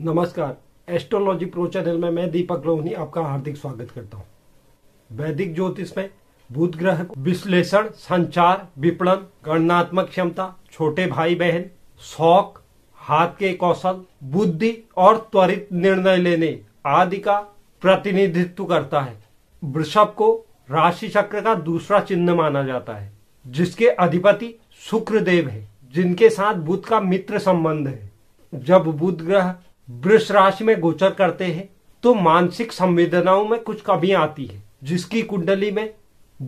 नमस्कार astrology pro channel में मैं दीपक लोहनी आपका हार्दिक स्वागत करता हूं वैदिक ज्योतिष में बुध ग्रह विश्लेषण संचार विपणन गणनात्मक क्षमता छोटे भाई बहन शौक हाथ के कौशल बुद्धि और त्वरित निर्णय लेने आदि का प्रतिनिधित्व करता है वृषभ को राशि चक्र का दूसरा चिन्ह माना जाता है जिसके अधिपति शुक्र देव है जिनके साथ बुध का मित्र संबंध है जब बुध ग्रह वृष राशि में गोचर करते हैं तो मानसिक संवेदनाओं में कुछ कमी आती है जिसकी कुंडली में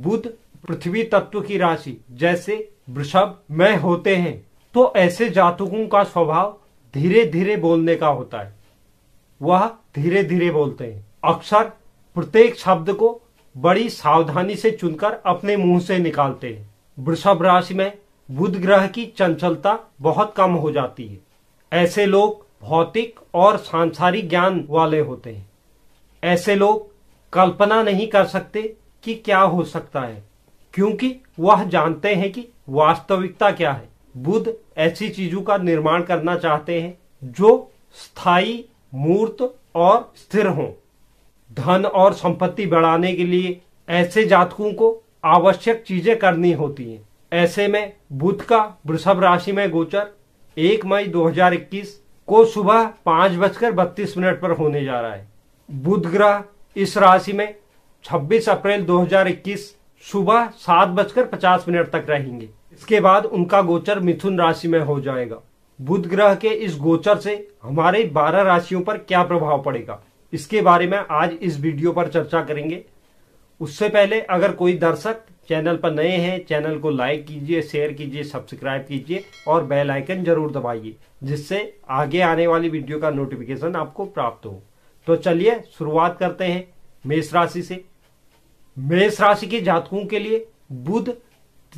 बुध पृथ्वी तत्व की राशि जैसे वृषभ में होते हैं तो ऐसे जातकों का स्वभाव धीरे धीरे बोलने का होता है वह धीरे धीरे बोलते हैं अक्सर प्रत्येक शब्द को बड़ी सावधानी से चुनकर अपने मुंह से निकालते हैं वृषभ राशि में बुध ग्रह की चंचलता बहुत कम हो जाती है ऐसे लोग भौतिक और सांसारिक ज्ञान वाले होते हैं ऐसे लोग कल्पना नहीं कर सकते कि क्या हो सकता है क्योंकि वह जानते हैं कि वास्तविकता क्या है बुद्ध ऐसी चीजों का निर्माण करना चाहते हैं जो स्थायी मूर्त और स्थिर हों धन और संपत्ति बढ़ाने के लिए ऐसे जातकों को आवश्यक चीजें करनी होती हैं ऐसे में बुद्ध का वृषभ राशि में गोचर 1 मई 2021 को सुबह पाँच बजकर बत्तीस मिनट पर होने जा रहा है बुध ग्रह इस राशि में 26 अप्रैल 2021 सुबह सात बजकर पचास मिनट तक रहेंगे इसके बाद उनका गोचर मिथुन राशि में हो जाएगा बुध ग्रह के इस गोचर से हमारे 12 राशियों पर क्या प्रभाव पड़ेगा इसके बारे में आज इस वीडियो पर चर्चा करेंगे उससे पहले अगर कोई दर्शक चैनल पर नए हैं चैनल को लाइक कीजिए शेयर कीजिए सब्सक्राइब कीजिए और बेल आइकन जरूर दबाइए जिससे आगे आने वाली वीडियो का नोटिफिकेशन आपको प्राप्त हो तो चलिए शुरुआत करते हैं मेष राशि से मेष राशि के जातकों के लिए बुध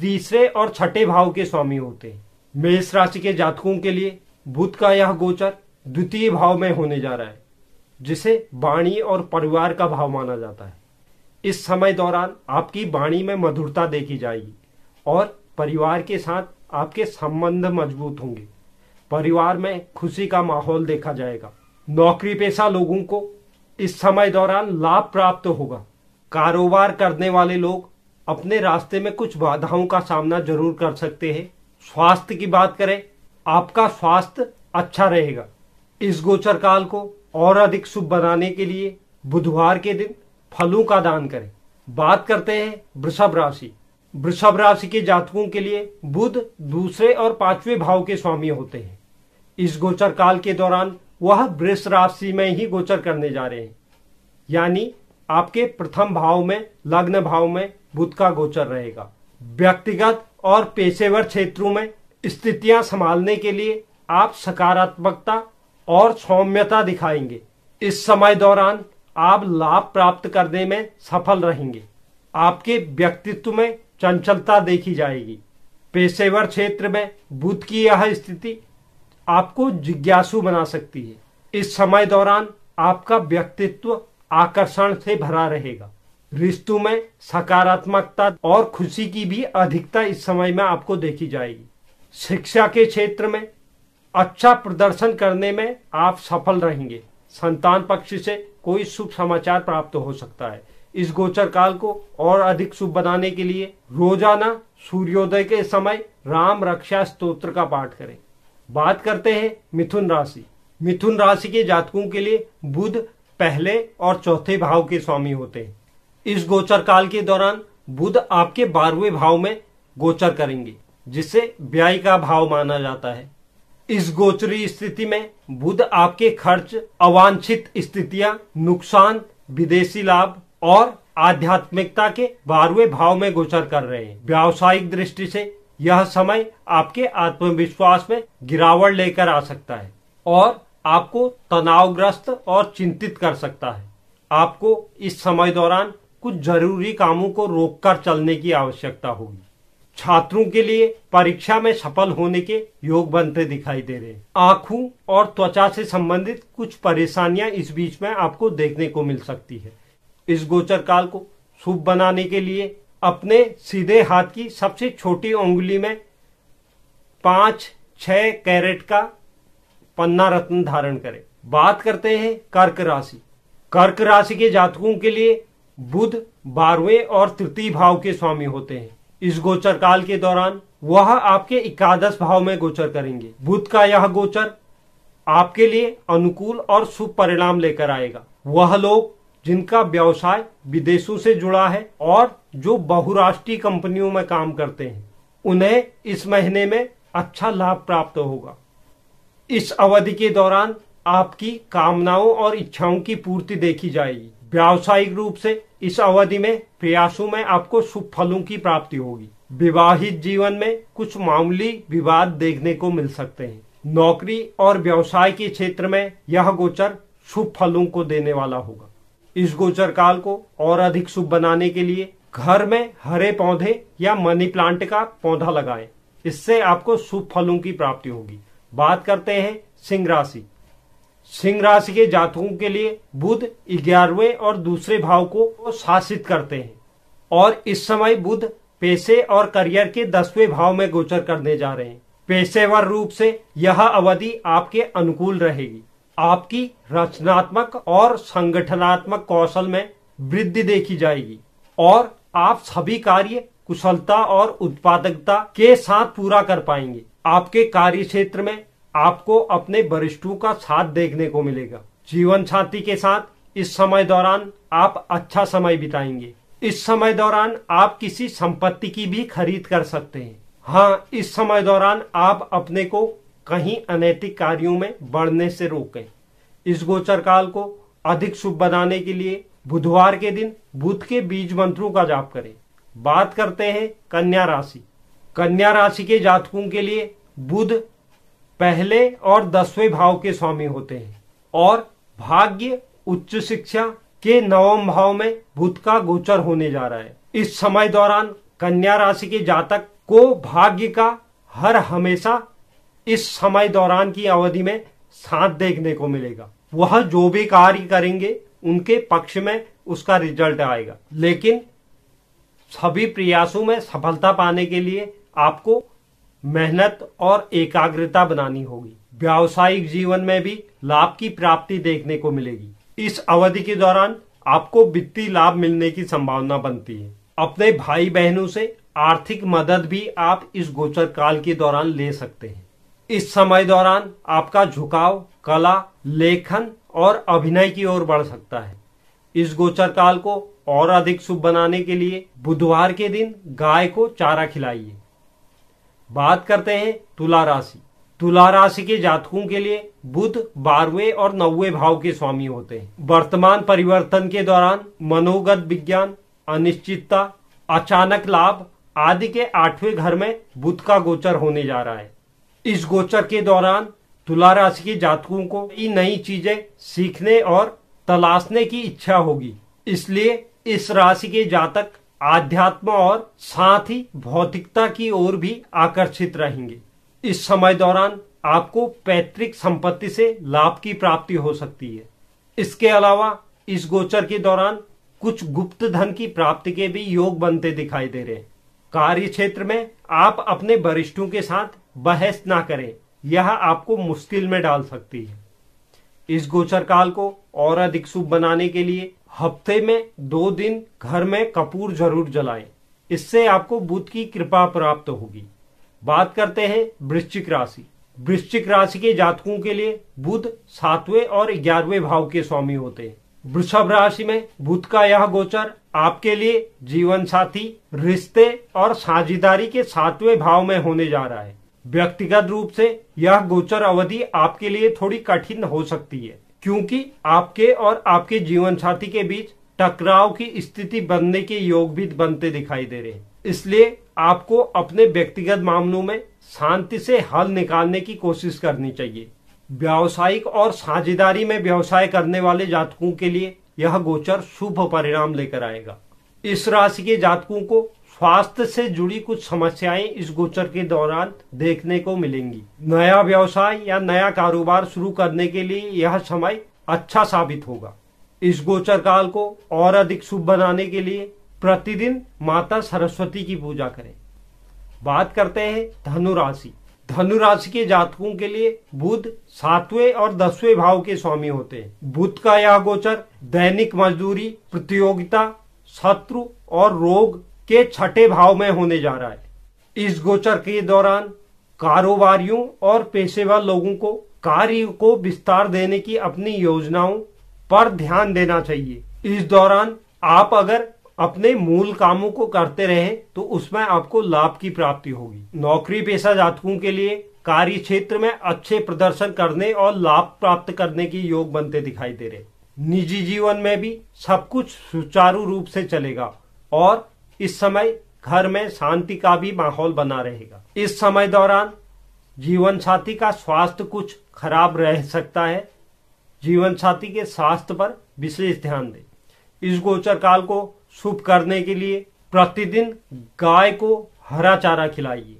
तीसरे और छठे भाव के स्वामी होते हैं मेष राशि के जातकों के लिए बुध का यह गोचर द्वितीय भाव में होने जा रहा है जिसे वाणी और परिवार का भाव माना जाता है इस समय दौरान आपकी वाणी में मधुरता देखी जाएगी और परिवार के साथ आपके संबंध मजबूत होंगे परिवार में खुशी का माहौल देखा जाएगा नौकरी पेशा लोगों को इस समय दौरान लाभ प्राप्त होगा कारोबार करने वाले लोग अपने रास्ते में कुछ बाधाओं का सामना जरूर कर सकते हैं स्वास्थ्य की बात करें आपका स्वास्थ्य अच्छा रहेगा इस गोचर काल को और अधिक शुभ बनाने के लिए बुधवार के दिन फलों का दान करें बात करते हैं वृषभ राशि वृषभ राशि के जातकों के लिए बुध दूसरे और पांचवें भाव के स्वामी होते हैं इस गोचर काल के दौरान वह वृष राशि में ही गोचर करने जा रहे हैं यानी आपके प्रथम भाव में लग्न भाव में बुध का गोचर रहेगा व्यक्तिगत और पेशेवर क्षेत्रों में स्थितियां संभालने के लिए आप सकारात्मकता और सौम्यता दिखाएंगे इस समय दौरान आप लाभ प्राप्त करने में सफल रहेंगे आपके व्यक्तित्व में चंचलता देखी जाएगी पेशेवर क्षेत्र में बुद्ध की यह स्थिति आपको जिज्ञासु बना सकती है इस समय दौरान आपका व्यक्तित्व आकर्षण से भरा रहेगा रिश्तों में सकारात्मकता और खुशी की भी अधिकता इस समय में आपको देखी जाएगी शिक्षा के क्षेत्र में अच्छा प्रदर्शन करने में आप सफल रहेंगे संतान पक्ष से कोई शुभ समाचार प्राप्त हो सकता है इस गोचर काल को और अधिक शुभ बनाने के लिए रोजाना सूर्योदय के समय राम रक्षा स्त्रोत्र का पाठ करें बात करते हैं मिथुन राशि मिथुन राशि के जातकों के लिए बुध पहले और चौथे भाव के स्वामी होते हैं इस गोचर काल के दौरान बुध आपके बारहवें भाव में गोचर करेंगे जिसे व्यय का भाव माना जाता है इस गोचरी स्थिति में बुध आपके खर्च अवांछित स्थितियां नुकसान विदेशी लाभ और आध्यात्मिकता के बारहवें भाव में गोचर कर रहे हैं व्यावसायिक दृष्टि से यह समय आपके आत्मविश्वास में गिरावट लेकर आ सकता है और आपको तनावग्रस्त और चिंतित कर सकता है आपको इस समय दौरान कुछ जरूरी कामों को रोककर चलने की आवश्यकता होगी छात्रों के लिए परीक्षा में सफल होने के योग बनते दिखाई दे रहे हैं आंखों और त्वचा से संबंधित कुछ परेशानियां इस बीच में आपको देखने को मिल सकती है इस गोचर काल को शुभ बनाने के लिए अपने सीधे हाथ की सबसे छोटी उंगली में पांच छ कैरेट का पन्ना रत्न धारण करें बात करते हैं कर्क राशि कर्क राशि के जातकों के लिए बुध बारहवें और तृतीय भाव के स्वामी होते हैं इस गोचर काल के दौरान वह आपके एकादश भाव में गोचर करेंगे बुद्ध का यह गोचर आपके लिए अनुकूल और शुभ परिणाम लेकर आएगा वह लोग जिनका व्यवसाय विदेशों से जुड़ा है और जो बहुराष्ट्रीय कंपनियों में काम करते हैं उन्हें इस महीने में अच्छा लाभ प्राप्त होगा इस अवधि के दौरान आपकी कामनाओं और इच्छाओं की पूर्ति देखी जाएगी व्यावसायिक रूप से इस अवधि में प्रयासों में आपको शुभ फलों की प्राप्ति होगी विवाहित जीवन में कुछ मामूली विवाद देखने को मिल सकते हैं नौकरी और व्यवसाय के क्षेत्र में यह गोचर शुभ फलों को देने वाला होगा इस गोचर काल को और अधिक शुभ बनाने के लिए घर में हरे पौधे या मनी प्लांट का पौधा लगाएं इससे आपको शुभ फलों की प्राप्ति होगी बात करते हैं सिंह राशि सिंह राशि के जातकों के लिए बुध ग्यारहवें और दूसरे भाव को शासित करते हैं और इस समय बुध पैसे और करियर के दसवें भाव में गोचर करने जा रहे हैं पेशेवर रूप से यह अवधि आपके अनुकूल रहेगी आपकी रचनात्मक और संगठनात्मक कौशल में वृद्धि देखी जाएगी और आप सभी कार्य कुशलता और उत्पादकता के साथ पूरा कर पाएंगे आपके कार्य क्षेत्र में आपको अपने वरिष्ठों का साथ देखने को मिलेगा जीवन साथी के साथ इस समय दौरान आप अच्छा समय बिताएंगे इस समय दौरान आप किसी संपत्ति की भी खरीद कर सकते हैं हाँ इस समय दौरान आप अपने को कहीं अनैतिक कार्यों में बढ़ने से रोकें इस गोचर काल को अधिक शुभ बनाने के लिए बुधवार के दिन बुध के बीज मंत्रों का जाप करें बात करते हैं कन्या राशि कन्या राशि के जातकों के लिए बुध पहले और दसवें भाव के स्वामी होते हैं और भाग्य उच्च शिक्षा के नवम भाव में भूत का गोचर होने जा रहा है इस समय दौरान कन्या राशि के जातक को भाग्य का हर हमेशा इस समय दौरान की अवधि में साथ देखने को मिलेगा वह जो भी कार्य करेंगे उनके पक्ष में उसका रिजल्ट आएगा लेकिन सभी प्रयासों में सफलता पाने के लिए आपको मेहनत और एकाग्रता बनानी होगी व्यावसायिक जीवन में भी लाभ की प्राप्ति देखने को मिलेगी इस अवधि के दौरान आपको वित्तीय लाभ मिलने की संभावना बनती है अपने भाई बहनों से आर्थिक मदद भी आप इस गोचर काल के दौरान ले सकते हैं इस समय दौरान आपका झुकाव कला लेखन और अभिनय की ओर बढ़ सकता है इस गोचर काल को और अधिक शुभ बनाने के लिए बुधवार के दिन गाय को चारा खिलाइए बात करते हैं तुला राशि तुला राशि के जातकों के लिए बुध बारहवें और नौवे भाव के स्वामी होते हैं वर्तमान परिवर्तन के दौरान मनोगत विज्ञान अनिश्चितता अचानक लाभ आदि के आठवें घर में बुध का गोचर होने जा रहा है इस गोचर के दौरान तुला राशि के जातकों को नई चीजें सीखने और तलाशने की इच्छा होगी इसलिए इस राशि के जातक आध्यात्म और साथ ही भौतिकता की ओर भी आकर्षित रहेंगे इस समय दौरान आपको पैतृक संपत्ति से लाभ की प्राप्ति हो सकती है इसके अलावा इस गोचर के दौरान कुछ गुप्त धन की प्राप्ति के भी योग बनते दिखाई दे रहे हैं कार्य क्षेत्र में आप अपने वरिष्ठों के साथ बहस ना करें यह आपको मुश्किल में डाल सकती है इस गोचर काल को और अधिक शुभ बनाने के लिए हफ्ते में दो दिन घर में कपूर जरूर जलाएं इससे आपको बुद्ध की कृपा प्राप्त होगी बात करते हैं वृश्चिक राशि वृश्चिक राशि के जातकों के लिए बुध सातवें और ग्यारहवें भाव के स्वामी होते हैं वृषभ राशि में बुध का यह गोचर आपके लिए जीवन साथी रिश्ते और साझेदारी के सातवें भाव में होने जा रहा है व्यक्तिगत रूप से यह गोचर अवधि आपके लिए थोड़ी कठिन हो सकती है क्योंकि आपके और आपके जीवन साथी के बीच टकराव की स्थिति बनने के योग भी बनते दिखाई दे रहे हैं इसलिए आपको अपने व्यक्तिगत मामलों में शांति से हल निकालने की कोशिश करनी चाहिए व्यावसायिक और साझेदारी में व्यवसाय करने वाले जातकों के लिए यह गोचर शुभ परिणाम लेकर आएगा इस राशि के जातकों को स्वास्थ्य से जुड़ी कुछ समस्याएं इस गोचर के दौरान देखने को मिलेंगी नया व्यवसाय या नया कारोबार शुरू करने के लिए यह समय अच्छा साबित होगा इस गोचर काल को और अधिक शुभ बनाने के लिए प्रतिदिन माता सरस्वती की पूजा करें बात करते हैं धनु राशि धनु राशि के जातकों के लिए बुध सातवें और दसवें भाव के स्वामी होते हैं बुध का यह गोचर दैनिक मजदूरी प्रतियोगिता शत्रु और रोग के छठे भाव में होने जा रहा है इस गोचर के दौरान कारोबारियों और पेशेवर लोगों को कार्य को विस्तार देने की अपनी योजनाओं पर ध्यान देना चाहिए इस दौरान आप अगर अपने मूल कामों को करते रहें तो उसमें आपको लाभ की प्राप्ति होगी नौकरी पेशा जातकों के लिए कार्य क्षेत्र में अच्छे प्रदर्शन करने और लाभ प्राप्त करने के योग बनते दिखाई दे रहे निजी जीवन में भी सब कुछ सुचारू रूप से चलेगा और इस समय घर में शांति का भी माहौल बना रहेगा इस समय दौरान जीवन साथी का स्वास्थ्य कुछ खराब रह सकता है जीवन साथी के स्वास्थ्य पर विशेष ध्यान दें इस गोचर काल को शुभ करने के लिए प्रतिदिन गाय को हरा चारा खिलाइए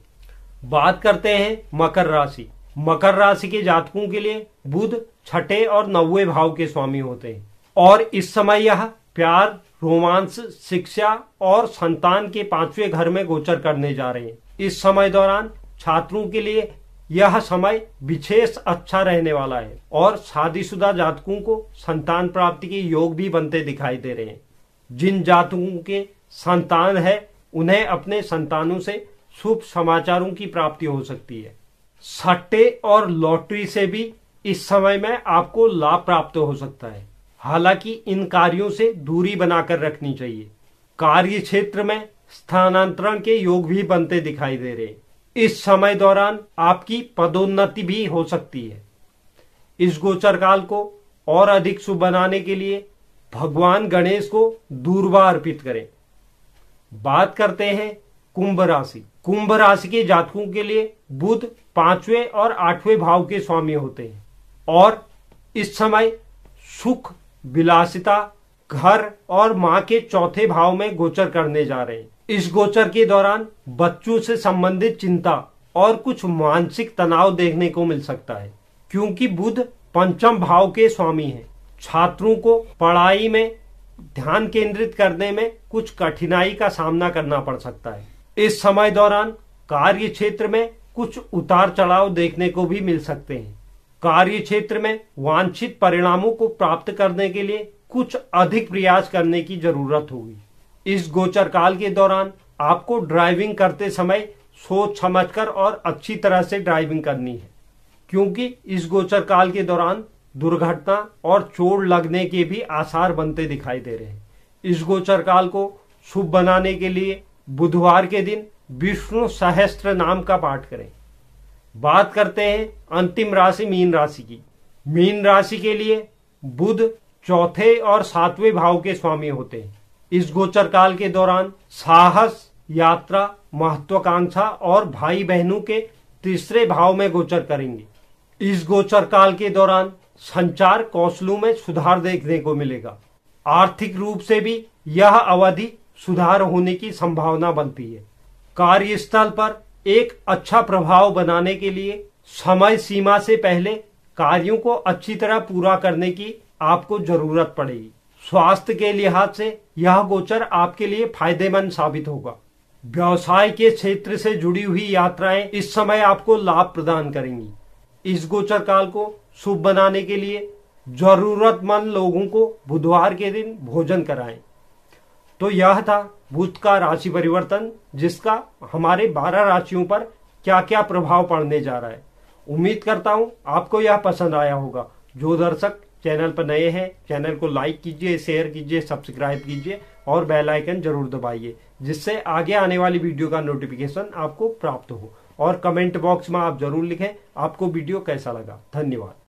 बात करते हैं मकर राशि मकर राशि के जातकों के लिए बुध छठे और नवे भाव के स्वामी होते हैं और इस समय यह प्यार रोमांस शिक्षा और संतान के पांचवें घर में गोचर करने जा रहे हैं इस समय दौरान छात्रों के लिए यह समय विशेष अच्छा रहने वाला है और शादीशुदा जातकों को संतान प्राप्ति के योग भी बनते दिखाई दे रहे हैं जिन जातकों के संतान है उन्हें अपने संतानों से शुभ समाचारों की प्राप्ति हो सकती है सट्टे और लॉटरी से भी इस समय में आपको लाभ प्राप्त हो सकता है हालांकि इन कार्यों से दूरी बनाकर रखनी चाहिए कार्य क्षेत्र में स्थानांतरण के योग भी बनते दिखाई दे रहे हैं इस समय दौरान आपकी पदोन्नति भी हो सकती है इस गोचर काल को और अधिक शुभ बनाने के लिए भगवान गणेश को दूरवा अर्पित करें बात करते हैं कुंभ राशि कुंभ राशि के जातकों के लिए बुध पांचवें और आठवें भाव के स्वामी होते हैं और इस समय सुख विलासिता घर और माँ के चौथे भाव में गोचर करने जा रहे हैं इस गोचर के दौरान बच्चों से संबंधित चिंता और कुछ मानसिक तनाव देखने को मिल सकता है क्योंकि बुध पंचम भाव के स्वामी हैं छात्रों को पढ़ाई में ध्यान केंद्रित करने में कुछ कठिनाई का सामना करना पड़ सकता है इस समय दौरान कार्य क्षेत्र में कुछ उतार चढ़ाव देखने को भी मिल सकते हैं कार्य क्षेत्र में वांछित परिणामों को प्राप्त करने के लिए कुछ अधिक प्रयास करने की जरूरत होगी इस गोचर काल के दौरान आपको ड्राइविंग करते समय सोच समझकर और अच्छी तरह से ड्राइविंग करनी है क्योंकि इस गोचर काल के दौरान दुर्घटना और चोट लगने के भी आसार बनते दिखाई दे रहे हैं इस गोचर काल को शुभ बनाने के लिए बुधवार के दिन विष्णु सहस्त्र नाम का पाठ करें बात करते हैं अंतिम राशि मीन राशि की मीन राशि के लिए बुध चौथे और सातवें भाव के स्वामी होते हैं इस गोचर काल के दौरान साहस यात्रा महत्वाकांक्षा और भाई बहनों के तीसरे भाव में गोचर करेंगे इस गोचर काल के दौरान संचार कौशलों में सुधार देखने को मिलेगा आर्थिक रूप से भी यह अवधि सुधार होने की संभावना बनती है कार्यस्थल पर एक अच्छा प्रभाव बनाने के लिए समय सीमा से पहले कार्यों को अच्छी तरह पूरा करने की आपको जरूरत पड़ेगी स्वास्थ्य के लिहाज से यह गोचर आपके लिए फायदेमंद साबित होगा व्यवसाय के क्षेत्र से जुड़ी हुई यात्राएं इस समय आपको लाभ प्रदान करेंगी इस गोचर काल को शुभ बनाने के लिए जरूरतमंद लोगों को बुधवार के दिन भोजन कराएं तो यह था बुध का राशि परिवर्तन जिसका हमारे बारह राशियों पर क्या क्या प्रभाव पड़ने जा रहा है उम्मीद करता हूं आपको यह पसंद आया होगा जो दर्शक चैनल पर नए हैं चैनल को लाइक कीजिए शेयर कीजिए सब्सक्राइब कीजिए और बेल आइकन जरूर दबाइए जिससे आगे आने वाली वीडियो का नोटिफिकेशन आपको प्राप्त हो और कमेंट बॉक्स में आप जरूर लिखें आपको वीडियो कैसा लगा धन्यवाद